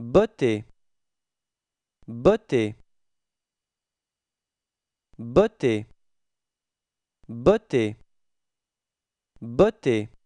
beauté beauté beauté beauté beauté